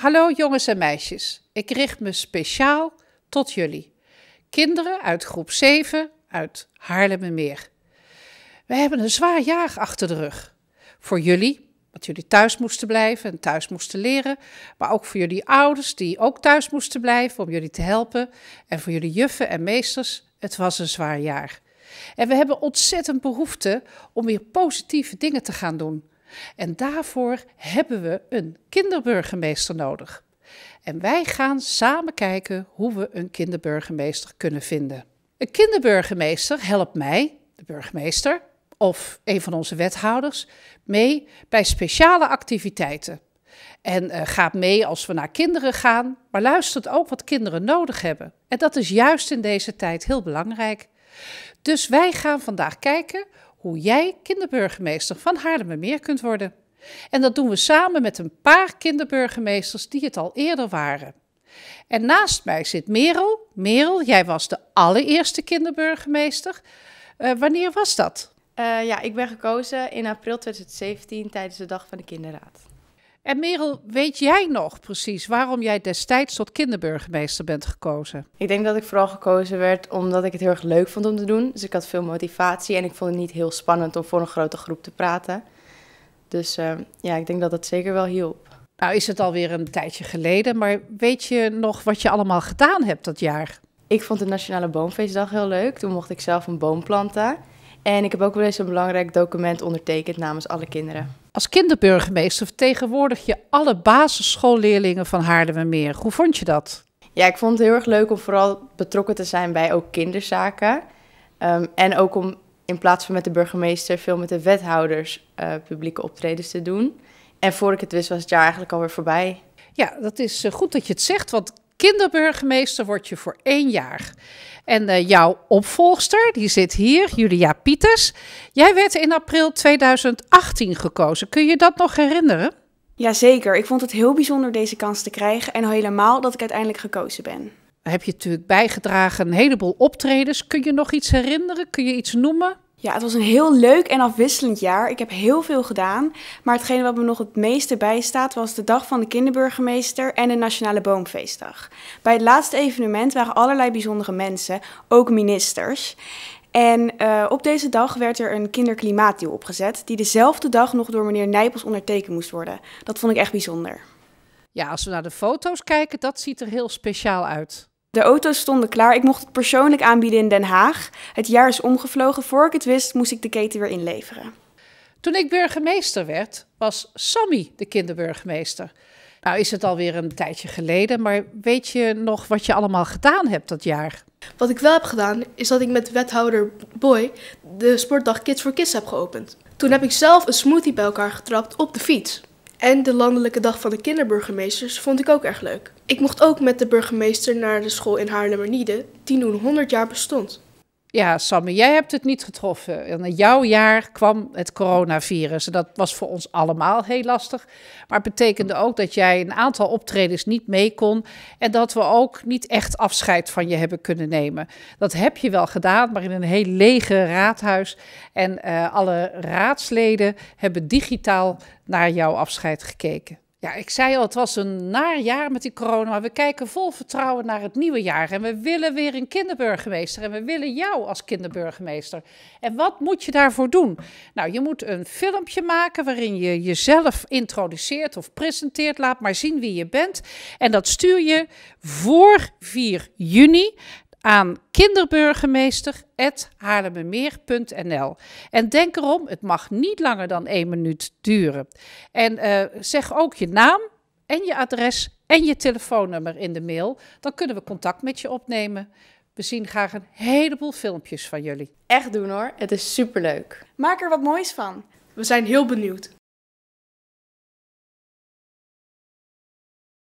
Hallo jongens en meisjes, ik richt me speciaal tot jullie. Kinderen uit groep 7 uit Haarlemmermeer. We hebben een zwaar jaar achter de rug. Voor jullie, want jullie thuis moesten blijven en thuis moesten leren. Maar ook voor jullie ouders, die ook thuis moesten blijven om jullie te helpen. En voor jullie juffen en meesters, het was een zwaar jaar. En we hebben ontzettend behoefte om weer positieve dingen te gaan doen. En daarvoor hebben we een kinderburgemeester nodig. En wij gaan samen kijken hoe we een kinderburgemeester kunnen vinden. Een kinderburgemeester helpt mij, de burgemeester, of een van onze wethouders mee bij speciale activiteiten. En eh, gaat mee als we naar kinderen gaan, maar luistert ook wat kinderen nodig hebben. En dat is juist in deze tijd heel belangrijk. Dus wij gaan vandaag kijken hoe jij kinderburgemeester van Haarlemmermeer kunt worden. En dat doen we samen met een paar kinderburgemeesters die het al eerder waren. En naast mij zit Merel. Merel, jij was de allereerste kinderburgemeester. Eh, wanneer was dat? Eh, ja, ik ben gekozen in april 2017 tijdens de Dag van de Kinderraad. En Merel, weet jij nog precies waarom jij destijds tot kinderburgemeester bent gekozen? Ik denk dat ik vooral gekozen werd omdat ik het heel erg leuk vond om te doen. Dus ik had veel motivatie en ik vond het niet heel spannend om voor een grote groep te praten. Dus eh, ja, ik denk dat dat zeker wel hielp. Nou is het alweer een tijdje geleden, maar weet je nog wat je allemaal gedaan hebt dat jaar? Ik vond de Nationale Boomfeestdag heel leuk. Toen mocht ik zelf een boom planten. En ik heb ook wel eens een belangrijk document ondertekend namens alle kinderen. Als kinderburgemeester vertegenwoordig je alle basisschoolleerlingen van Haarlemmermeer. Hoe vond je dat? Ja, ik vond het heel erg leuk om vooral betrokken te zijn bij ook kinderzaken. Ehm, en ook om in plaats van met de burgemeester veel met de wethouders eh, publieke optredens te doen. En voor ik het wist was het jaar eigenlijk alweer voorbij. Ja, dat is eh, goed dat je het zegt, want kinderburgemeester word je voor één jaar. En eh, jouw opvolgster, die zit hier, Julia Pieters. Jij werd in april 2018 gekozen. Kun je dat nog herinneren? Jazeker, ik vond het heel bijzonder deze kans te krijgen en helemaal dat ik uiteindelijk gekozen ben. Heb je natuurlijk bijgedragen een heleboel optredens. Kun je nog iets herinneren? Kun je iets noemen? Ja, het was een heel leuk en afwisselend jaar. Ik heb heel veel gedaan. Maar hetgene wat me nog het meeste bijstaat was de dag van de kinderburgemeester en de Nationale Boomfeestdag. Bij het laatste evenement waren allerlei bijzondere mensen, ook ministers. En eh, op deze dag werd er een kinderklimaatdeal opgezet, die dezelfde dag nog door meneer Nijpels ondertekend moest worden. Dat vond ik echt bijzonder. Ja, als we naar de foto's kijken, dat ziet er heel speciaal uit. De auto's stonden klaar. Ik mocht het persoonlijk aanbieden in Den Haag. Het jaar is omgevlogen. Voor ik het wist, moest ik de keten weer inleveren. Toen ik burgemeester werd, was Sammy de kinderburgemeester. Nou is het alweer een tijdje geleden, maar weet je nog wat je allemaal gedaan hebt dat jaar? Wat ik wel heb gedaan, is dat ik met wethouder Boy de sportdag Kids for Kids heb geopend. Toen heb ik zelf een smoothie bij elkaar getrapt op de fiets. En de landelijke dag van de kinderburgemeesters vond ik ook erg leuk. Ik mocht ook met de burgemeester naar de school in Haarlemmerniede, die nu 100 jaar bestond. Ja, Sammy, jij hebt het niet getroffen. In jouw jaar kwam het coronavirus. En dat was voor ons allemaal heel lastig. Maar het betekende ook dat jij een aantal optredens niet mee kon. En dat we ook niet echt afscheid van je hebben kunnen nemen. Dat heb je wel gedaan, maar in een heel lege raadhuis. En eh, alle raadsleden hebben digitaal naar jouw afscheid gekeken. Ja, ik zei al, het was een naar jaar met die corona. Maar we kijken vol vertrouwen naar het nieuwe jaar. En we willen weer een kinderburgemeester. En we willen jou als kinderburgemeester. En wat moet je daarvoor doen? Nou, je moet een filmpje maken waarin je jezelf introduceert of presenteert. Laat maar zien wie je bent. En dat stuur je voor 4 juni aan kinderburgemeester.haarlemmermeer.nl. En denk erom, het mag niet langer dan één minuut duren. En eh, zeg ook je naam en je adres en je telefoonnummer in de mail. Dan kunnen we contact met je opnemen. We zien graag een heleboel filmpjes van jullie. Echt doen hoor, het is superleuk. Maak er wat moois van. We zijn heel benieuwd.